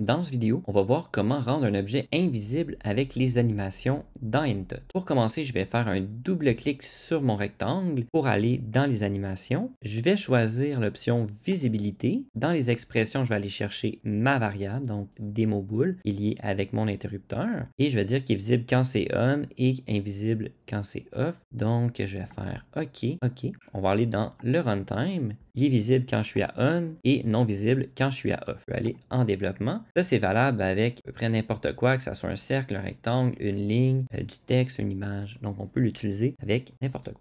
Dans cette vidéo, on va voir comment rendre un objet invisible avec les animations dans Intot. Pour commencer, je vais faire un double clic sur mon rectangle pour aller dans les animations. Je vais choisir l'option visibilité. Dans les expressions, je vais aller chercher ma variable, donc démo qui est liée avec mon interrupteur. Et je vais dire qu'il est visible quand c'est on et invisible quand c'est off. Donc, je vais faire OK, OK. On va aller dans le runtime. Il est visible quand je suis à on et non visible quand je suis à off. Je vais aller en développement. Ça, c'est valable avec à peu près n'importe quoi, que ce soit un cercle, un rectangle, une ligne, euh, du texte, une image. Donc, on peut l'utiliser avec n'importe quoi.